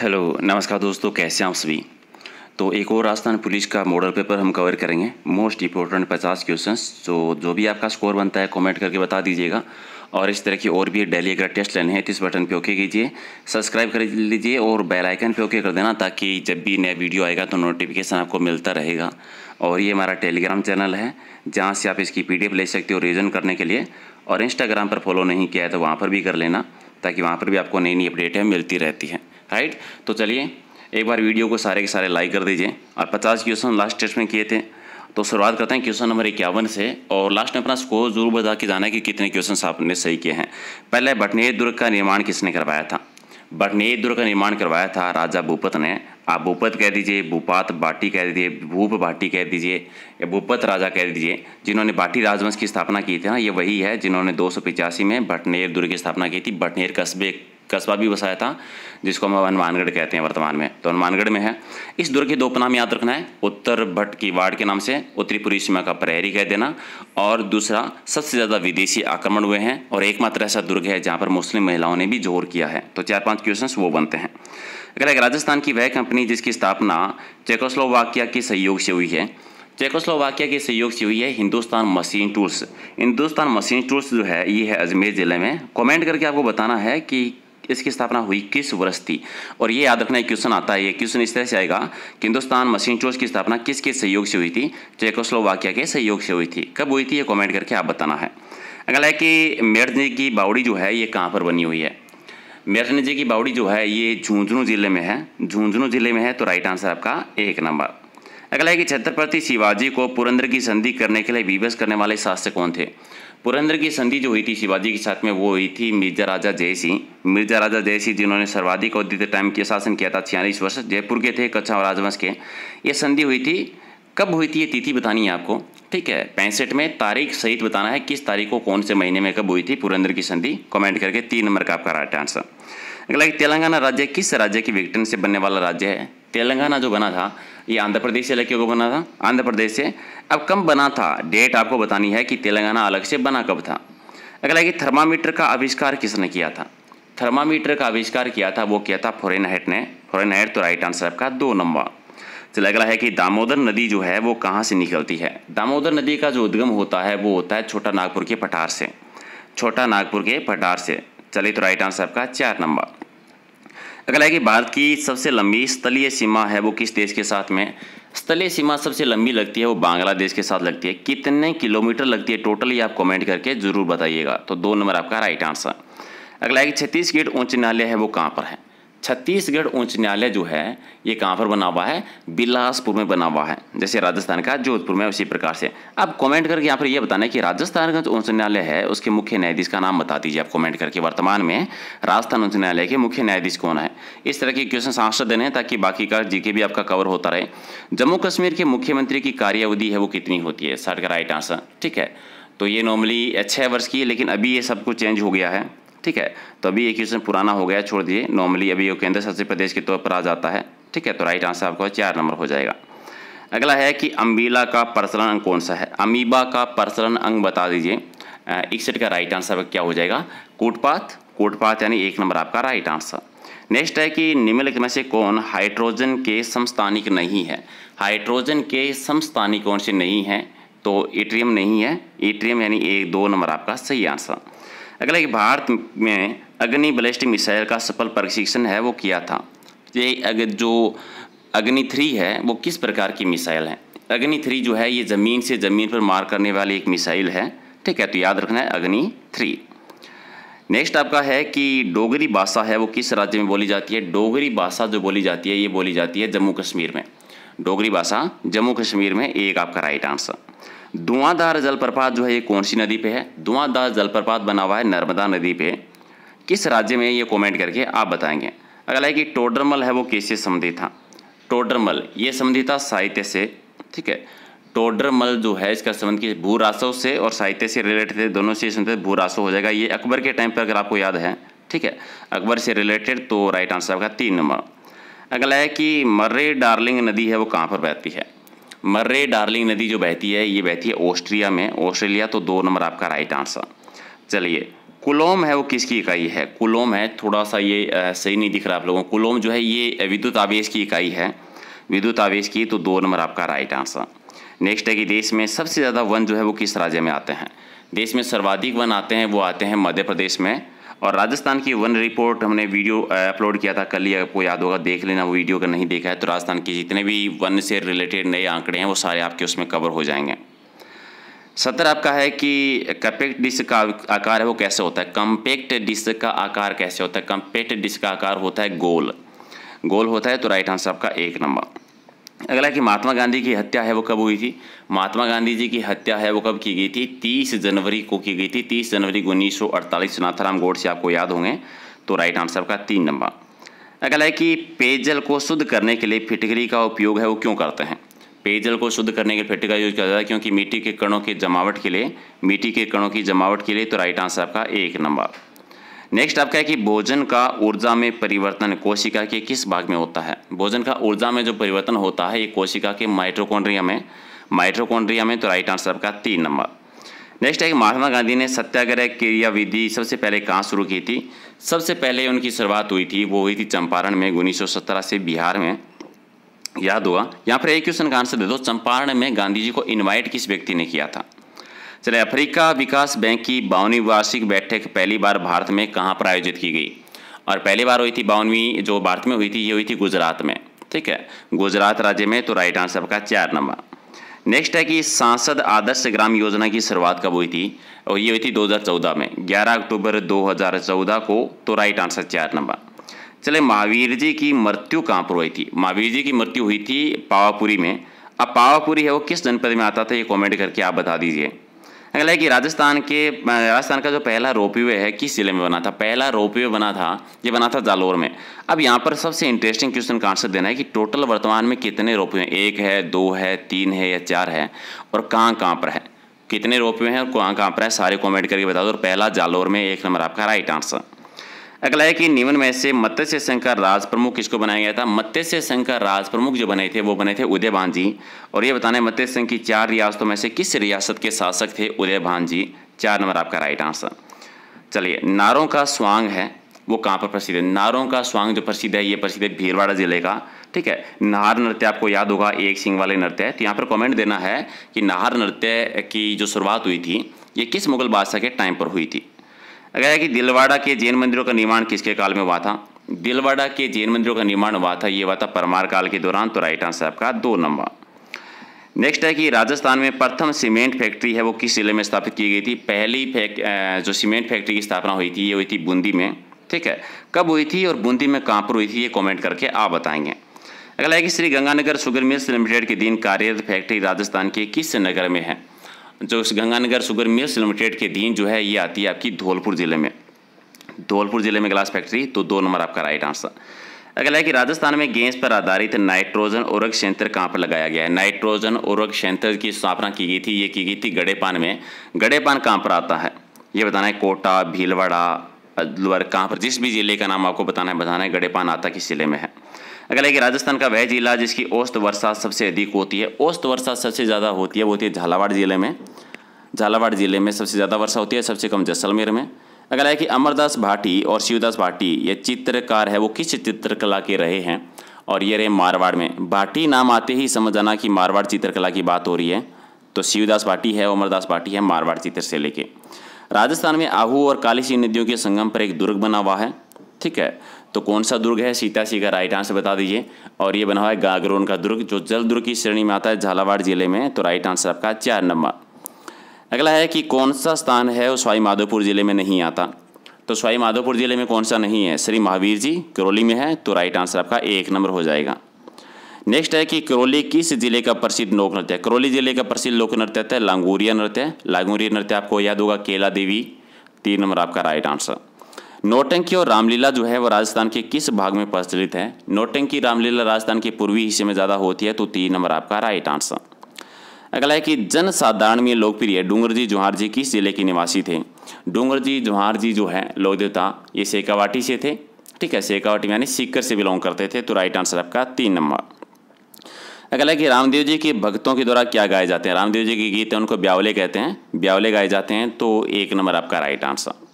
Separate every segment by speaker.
Speaker 1: hello नमस्कार दोस्तों कैसे हैं आप सभी तो एक और राजस्थान पुलिस का मॉडल पेपर हम कवर करेंगे मोस्ट इंपॉर्टेंट पचास क्वेश्चन तो जो भी आपका स्कोर बनता है कमेंट करके बता दीजिएगा और इस तरह की और भी डेली अगर टेस्ट लेने हैं तो इस बटन पे ओके कीजिए सब्सक्राइब कर लीजिए और बेल आइकन पे ओके कर देना ताकि जब भी नया वीडियो आएगा तो नोटिफिकेशन आपको मिलता रहेगा और ये हमारा टेलीग्राम चैनल है जहाँ से आप इसकी पी ले सकते हो रिविजन करने के लिए और इंस्टाग्राम पर फॉलो नहीं किया है तो वहाँ पर भी कर लेना ताकि वहाँ पर भी आपको नई नई अपडेटें मिलती रहती हैं राइट तो चलिए एक बार वीडियो को सारे के सारे लाइक कर दीजिए और पचास क्वेश्चन लास्ट टेस्ट में किए थे तो शुरुआत करते हैं क्वेश्चन नंबर इक्यावन से और लास्ट में अपना स्कोर जरूर बता के जाना है कि कितने क्वेश्चन आपने सही किए हैं पहले बटनेर दुर्ग का निर्माण किसने करवाया था बटनेर दुर्ग का निर्माण करवाया था राजा भूपत ने आप भूपत कह दीजिए भूपात बाटी कह दीजिए भूप बाटी कह दीजिए या भूपत राजा कह दीजिए जिन्होंने बाटी राजवंश की स्थापना की थी ना ये वही है जिन्होंने दो में बटनेर दुर्ग की स्थापना की थी बटनेर कस्बे कस्बा भी बसाया था जिसको हम हनुमानगढ़ कहते हैं वर्तमान में तो हनुमानगढ़ में है इस दुर्ग के दो उपनाम याद रखना है उत्तर भट्ट की वार्ड के नाम से उत्तरी पूर्वी सीमा का प्रहरी कह देना और दूसरा सबसे ज़्यादा विदेशी आक्रमण हुए हैं और एकमात्र ऐसा दुर्ग है जहाँ पर मुस्लिम महिलाओं ने भी जोर किया है तो चार पाँच क्वेश्चन वो बनते हैं अगर एक राजस्थान की वह कंपनी जिसकी स्थापना चेकोस्लोवाकिया के सहयोग से हुई है चेकोस्लोवाकिया के सहयोग से हुई है Hindustan machine tools Hindustan machine tools जो है ये है अजमेर ज़िले में कमेंट करके आपको बताना है कि इसकी स्थापना हुई किस वर्ष थी और ये याद रखना एक क्वेश्चन आता है ये क्वेश्चन इस तरह से आएगा कि हिंदुस्तान मशीन चोज की स्थापना किसके सहयोग से हुई थी चेकोस्लोवाकिया के सहयोग से हुई थी कब हुई थी ये कॉमेंट करके आप बताना है अगला है कि मेरठने की बावड़ी जो है ये कहाँ पर बनी हुई है मेरठने की बावड़ी जो है ये झुंझुनू ज़िले में है झुंझुनू ज़िले में है तो राइट आंसर आपका एक नंबर अगला है कि छत्रपति शिवाजी को पुरंदर की संधि करने के लिए विवश करने वाले शासक कौन थे पुरंदर की संधि जो हुई थी शिवाजी के साथ में वो हुई थी मिर्जा राजा जय सिंह मिर्जा राजा जय सिंह जिन्होंने सर्वाधिक और टाइम के शासन किया था छियालीस वर्ष जयपुर के थे कच्छा राजवंश के ये संधि हुई थी कब हुई थी ये तिथि बतानी है आपको ठीक है पैंसठ में तारीख सहित बताना है किस तारीख को कौन से महीने में कब हुई थी पुरंदर की संधि कमेंट करके तीन नंबर का आपका राइट आंसर अगला तेलंगाना राज्य किस राज्य की विघटन से बनने वाला राज्य है तेलंगाना जो बना था ये आंध्र प्रदेश से अलग क्यों बना था आंध्र प्रदेश से अब कब बना था डेट आपको बतानी है कि तेलंगाना अलग से बना कब था अगला कि थर्मामीटर का आविष्कार किसने किया था थर्मामीटर का आविष्कार किया था वो किया था हेट ने हेट तो राइट आंसर आपका दो नंबर चला अगला है कि दामोदर नदी जो है वो कहाँ से निकलती है दामोदर नदी का जो उद्गम होता है वो होता है छोटा नागपुर के पठार से छोटा नागपुर के पठार से चलिए तो राइट आंसर आपका चार नंबर अगला है कि भारत की सबसे लंबी स्थलीय सीमा है वो किस देश के साथ में स्थलीय सीमा सबसे लंबी लगती है वो बांग्लादेश के साथ लगती है कितने किलोमीटर लगती है टोटल ये आप कमेंट करके जरूर बताइएगा तो दो नंबर आपका राइट आंसर अगला है कि छत्तीसगढ़ उच्च न्यायालय है वो कहाँ पर है छत्तीसगढ़ उच्च न्यायालय जो है ये कहाँ पर बना हुआ है बिलासपुर में बना हुआ है जैसे राजस्थान का जोधपुर में उसी प्रकार से अब कमेंट करके यहाँ पर ये बताना है कि राजस्थान का जो उच्च न्यायालय है उसके मुख्य न्यायाधीश का नाम बता दीजिए आप कमेंट करके वर्तमान में राजस्थान उच्च न्यायालय के मुख्य न्यायाधीश कौन है इस तरह के क्वेश्चन आंसर देने हैं ताकि बाकी का जीके भी आपका कवर होता रहे जम्मू कश्मीर के मुख्यमंत्री की कार्यावधि है वो कितनी होती है सर का राइट आंसर ठीक है तो ये नॉर्मली छः वर्ष की है लेकिन अभी ये सब कुछ चेंज हो गया है ठीक है तो अभी ये क्वेश्चन पुराना हो गया छोड़ दिए नॉर्मली अभी केंद्र शासित प्रदेश के तौर पर आ जाता है ठीक है तो राइट आंसर आपका चार नंबर हो जाएगा अगला है कि अम्बीला का प्रसरण अंग कौन सा है अमीबा का प्रसरण अंग बता दीजिए इकसठ का राइट आंसर क्या हो जाएगा कोटपात कोटपात यानी एक नंबर आपका राइट आंसर नेक्स्ट है कि निम्नलिखित में से कौन हाइड्रोजन के समस्थानिक नहीं है हाइड्रोजन के समस्थानिक कौन से नहीं है तो एट्रियम नहीं है एट्रियम यानी एक दो नंबर आपका सही आंसर अगला कि भारत में अग्नि बलिस्टिक मिसाइल का सफल प्रशिक्षण है वो किया था ये अगर जो अग्नि थ्री है वो किस प्रकार की मिसाइल है अग्नि थ्री जो है ये ज़मीन से ज़मीन पर मार करने वाली एक मिसाइल है ठीक है तो याद रखना है अग्नि थ्री नेक्स्ट आपका है कि डोगरी भाषा है वो किस राज्य में बोली जाती है डोगरी भाषा जो बोली जाती है ये बोली जाती है जम्मू कश्मीर में डोगरी भाषा जम्मू कश्मीर में एक आपका राइट आंसर धुआंधार जलप्रपात जो है ये कौन सी नदी पे है धुआंधार जलप्रपात बना हुआ है नर्मदा नदी पे किस राज्य में ये कमेंट करके आप बताएंगे अगला है कि टोडरमल है वो किससे संबंधित था टोडरमल ये संबंधित था साहित्य से ठीक है टोडरमल जो है इसका संबंध किस भू रासो से और साहित्य से रिलेटेड है दोनों से संबंधित भू रासो हो जाएगा ये अकबर के टाइम पर अगर आपको याद है ठीक है अकबर से रिलेटेड तो राइट आंसर आपका तीन नंबर अगला है कि मर्रे डार्लिंग नदी है वो कहाँ पर बहती है मर्रे डार्लिंग नदी जो बहती है ये बहती है ऑस्ट्रिया में ऑस्ट्रेलिया तो दो नंबर आपका राइट आंसर चलिए कुलोम है वो किसकी इकाई है कुलोम है थोड़ा सा ये सही नहीं दिख रहा आप लोगों को कुलोम जो है ये विद्युत आवेश की इकाई है विद्युत आवेश की तो दो नंबर आपका राइट आंसर नेक्स्ट है कि देश में सबसे ज़्यादा वन जो है वो किस राज्य में आते हैं देश में सर्वाधिक वन आते हैं वो आते हैं मध्य प्रदेश में और राजस्थान की वन रिपोर्ट हमने वीडियो अपलोड किया था कल ही आपको याद होगा देख लेना वो वीडियो अगर नहीं देखा है तो राजस्थान के जितने भी वन से रिलेटेड नए आंकड़े हैं वो सारे आपके उसमें कवर हो जाएंगे सत्तर आपका है कि कंपेक्ट डिस्क का आकार है वो कैसे होता है कंपेक्ट डिस्क का आकार कैसे होता है कंपेक्ट डिस्क का आकार होता है गोल गोल होता है तो राइट आंसर आपका एक नंबर अगला कि महात्मा गांधी की हत्या है वो कब हुई थी महात्मा गांधी जी की हत्या है वो कब की गई थी 30 जनवरी को की गई थी 30 जनवरी को उन्नीस सौ अड़तालीस नाथाराम गोड़ से आपको याद होंगे तो राइट आंसर का तीन नंबर अगला है कि पेयजल को शुद्ध करने के लिए फिटकरी का उपयोग है वो क्यों करते हैं पेयजल को शुद्ध करने के लिए फिटकरी का यूज किया जाता है क्योंकि मिट्टी के कणों की जमावट के लिए मिट्टी के कणों की जमावट के लिए तो राइट आंसर आपका एक नंबर नेक्स्ट आपका है कि भोजन का ऊर्जा में परिवर्तन कोशिका के किस भाग में होता है भोजन का ऊर्जा में जो परिवर्तन होता है ये कोशिका के माइट्रोकोन्ड्रिया में माइट्रोकोन्ड्रिया में तो राइट आंसर आपका तीन नंबर नेक्स्ट है कि महात्मा गांधी ने सत्याग्रह क्रिया विधि सबसे पहले कहाँ शुरू की थी सबसे पहले उनकी शुरुआत हुई थी वो हुई थी चंपारण में उन्नीस से बिहार में याद हुआ यहाँ पर एक क्वेश्चन का आंसर दे दो चंपारण में गांधी जी को इन्वाइट किस व्यक्ति ने किया था चले अफ्रीका विकास बैंक की बावनवीं वार्षिक बैठक पहली बार भारत में कहाँ पर आयोजित की गई और पहली बार हुई थी बावनवीं जो भारत में हुई थी ये हुई थी गुजरात में ठीक है गुजरात राज्य में तो राइट आंसर का चार नंबर नेक्स्ट है कि सांसद आदर्श ग्राम योजना की शुरुआत कब हुई थी और ये हुई थी 2014 में 11 अक्टूबर 2014 को तो राइट आंसर चार नंबर चले महावीर जी की मृत्यु कहाँ पर हुई थी महावीर जी की मृत्यु हुई थी पावापुरी में अब पावापुरी है वो किस जनपद में आता था ये कमेंट करके आप बता दीजिए अगला है कि राजस्थान के राजस्थान का जो पहला रोपवे है किस जिले में बना था पहला रोपवे बना था ये बना था जालोर में अब यहाँ पर सबसे इंटरेस्टिंग क्वेश्चन का आंसर देना है कि टोटल वर्तमान में कितने रोपवे हैं एक है दो है तीन है या चार है और कहाँ कहाँ पर है कितने रोपवे हैं और कहाँ कहाँ पर है सारे कॉमेंट करके बता दो और पहला जालोर में एक नंबर आपका राइट आंसर अगला है कि निवन में से मत्स्य संघ का राज प्रमुख किसको बनाया गया था मत्स्य संघ का राज प्रमुख जो बने थे वो बने थे उदय जी और ये बताने मत्स्य संघ की चार रियासतों में से किस रियासत के शासक थे उदय जी चार नंबर आपका राइट आंसर चलिए नारों का स्वांग है वो कहाँ पर प्रसिद्ध है नारों का स्वांग जो प्रसिद्ध है ये प्रसिद्ध है भीलवाड़ा जिले का ठीक है नाहर नृत्य आपको याद होगा एक सिंह वाले नृत्य है तो यहाँ पर कमेंट देना है कि नाहर नृत्य की जो शुरुआत हुई थी ये किस मुगल बादशाह के टाइम पर हुई थी गया कि दिलवाड़ा के जैन मंदिरों का निर्माण किसके काल में हुआ था दिलवाड़ा के जैन मंदिरों का निर्माण हुआ था ये हुआ था परमार काल के दौरान तो राइट आंसर आपका दो नंबर नेक्स्ट है कि राजस्थान में प्रथम सीमेंट फैक्ट्री है वो किस जिले में स्थापित की गई थी पहली फैक् जो सीमेंट फैक्ट्री की स्थापना हुई थी ये हुई थी बूंदी में ठीक है कब हुई थी और बूंदी में कहाँ पर हुई थी ये कमेंट करके आप बताएंगे अगला है कि Shri Ganganagar sugar mills limited के दिन कार्यरत फैक्ट्री राजस्थान के किस नगर में है जो गंगानगर शुगर मिल्स लिमिटेड के दिन जो है ये आती है आपकी धौलपुर ज़िले में धौलपुर ज़िले में ग्लास फैक्ट्री तो दो नंबर आपका राइट आंसर अगला है कि राजस्थान में गैस पर आधारित नाइट्रोजन उर्वरक संयंत्र कहाँ पर लगाया गया है नाइट्रोजन उर्वरक संयंत्र की स्थापना की गई थी ये की गई थी गड़ेपान में गड़ेपान कहाँ पर आता है ये बताना है कोटा भीलवाड़ा अलवर कहाँ पर जिस भी ज़िले का नाम आपको बताना है बताना है गड़ेपान आता किस ज़िले में है अगला कि राजस्थान का वह जिला जिसकी औस्त वर्षा सबसे अधिक होती है औस्त वर्षा सबसे ज़्यादा होती है वो होती है झालावाड़ ज़िले में झालावाड़ ज़िले में सबसे ज़्यादा वर्षा होती है सबसे कम जैसलमेर में अगला है कि अमरदास भाटी और शिवदास भाटी ये चित्रकार है वो किस चित्रकला के रहे हैं और ये रहे मारवाड़ में भाटी नाम आते ही समझ आना कि मारवाड़ चित्रकला की बात हो रही है तो शिवदास भाटी है अमरदास भाटी है मारवाड़ चित्र से लेके राजस्थान में आहू और कालीसी नदियों के संगम पर एक दुर्ग बना हुआ है ठीक है तो कौन सा दुर्ग है सीता सी का राइट आंसर बता दीजिए और ये बना हुआ है गागरोन का दुर्ग जो जल दुर्ग की श्रेणी में आता है झालावाड़ जिले में तो राइट आंसर आपका चार नंबर अगला है कि कौन सा स्थान है वो स्वाई माधोपुर जिले में नहीं आता तो स्वाई माधोपुर जिले में कौन सा नहीं है श्री महावीर जी करौली में है तो राइट आंसर आपका एक नंबर हो जाएगा नेक्स्ट है कि करौली किस जिले का प्रसिद्ध लोक नृत्य है करौली जिले का प्रसिद्ध लोक नृत्य है लांगूरिया नृत्य है लांगूरिया नृत्य आपको याद होगा केला देवी तीन नंबर आपका राइट आंसर नोटंकी और रामलीला जो है वो राजस्थान के किस भाग में प्रचलित है नोटंकी रामलीला राजस्थान के पूर्वी हिस्से में ज़्यादा होती है तो तीन नंबर आपका राइट आंसर अगला है कि जनसाधारण में लोकप्रिय डूंगर जी जोहार जी किस जिले के निवासी थे डूंगर जी जोहार जी जो है लोक देवता ये सेकावाटी से थे ठीक है सेकावाटी यानी सीकर से बिलोंग करते थे तो राइट आंसर आपका तीन नंबर अगला कि रामदेव जी के भक्तों के द्वारा क्या गाए जाते हैं रामदेव जी के गीत उनको ब्यावले कहते हैं ब्यावले गाए जाते हैं तो एक नंबर आपका राइट आंसर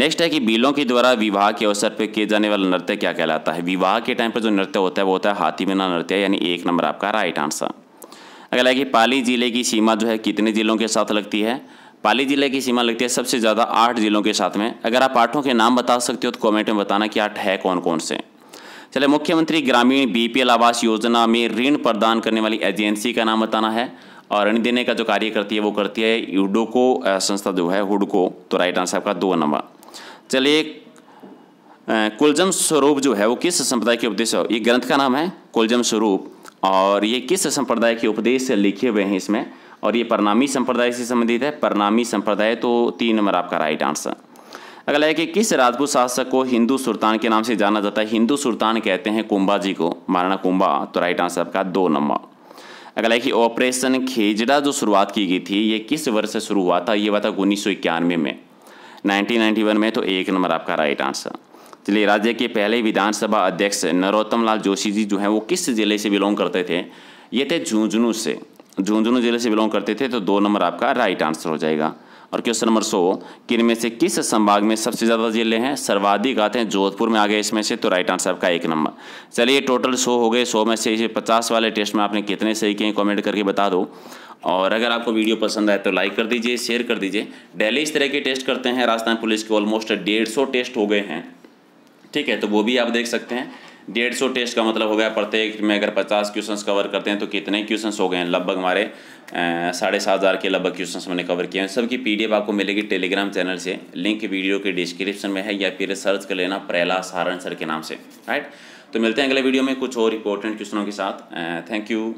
Speaker 1: नेक्स्ट है कि बीलों के द्वारा विवाह के अवसर पर किए जाने वाला नृत्य क्या कहलाता है विवाह के टाइम पर जो नृत्य होता है वो होता है हाथी बिना नृत्य यानी एक नंबर आपका राइट आंसर अगला है कि पाली जिले की सीमा जो है कितने जिलों के साथ लगती है पाली जिले की सीमा लगती है सबसे ज़्यादा आठ जिलों के साथ में अगर आप आठों के नाम बता सकते हो तो कमेंट में बताना कि आठ है कौन कौन से चले मुख्यमंत्री ग्रामीण बीपीएल आवास योजना में ऋण प्रदान करने वाली एजेंसी का नाम बताना है और ऋण देने का जो कार्य करती है वो करती है यूडोको संस्था जो है हुडको तो राइट आंसर आपका दो नंबर चलिए कुलजम स्वरूप जो है वो किस संप्रदाय के उपदेश ये ग्रंथ का नाम है कुलजम स्वरूप और ये किस संप्रदाय के उपदेश लिखे हुए हैं इसमें और ये परनामी संप्रदाय से संबंधित है परनामी संप्रदाय तो तीन नंबर आपका राइट आंसर अगला है कि किस राजपूत शासक को हिंदू सुल्तान के नाम से जाना जाता है हिंदू सुल्तान कहते हैं कुंभा जी को महाराणा कुंभा तो राइट आंसर आपका दो नंबर अगला है कि ऑपरेशन खेजड़ा जो शुरुआत की गई थी ये किस वर्ष से शुरू हुआ था ये हुआ था उन्नीस में 1991 में तो एक नंबर आपका राइट आंसर चलिए राज्य के पहले विधानसभा अध्यक्ष नरोत्तम लाल जोशी जी जो हैं वो किस ज़िले से बिलोंग करते थे ये थे झुंझुनू से झुंझुनू ज़िले से बिलोंग करते थे तो दो नंबर आपका राइट आंसर हो जाएगा और क्वेश्चन नंबर सो कि इनमें से किस संभाग में सबसे ज़्यादा जिले हैं सर्वाधिक आते हैं जोधपुर में आ गए इसमें से तो राइट आंसर आपका एक नंबर चलिए टोटल सो हो गए सौ में से इसे पचास वाले टेस्ट में आपने कितने सही किए कमेंट करके बता दो और अगर आपको वीडियो पसंद आए तो लाइक कर दीजिए शेयर कर दीजिए डेली इस तरह के टेस्ट करते हैं राजस्थान पुलिस के ऑलमोस्ट डेढ़ सौ टेस्ट हो गए हैं ठीक है तो वो भी आप देख सकते हैं डेढ़ सौ टेस्ट का मतलब हो गया प्रत्येक में अगर पचास क्वेश्चन कवर करते हैं तो कितने क्वेश्चन हो गए हैं लगभग हमारे साढ़े सात हज़ार के लगभग क्वेश्चन मैंने कवर किए हैं सबकी पीडीएफ आपको मिलेगी टेलीग्राम चैनल से लिंक वीडियो के डिस्क्रिप्शन में है या फिर सर्च कर लेना प्रहलाद सारण सर के नाम से राइट तो मिलते हैं अगले वीडियो में कुछ और इंपॉर्टेंट क्वेश्चनों के साथ थैंक यू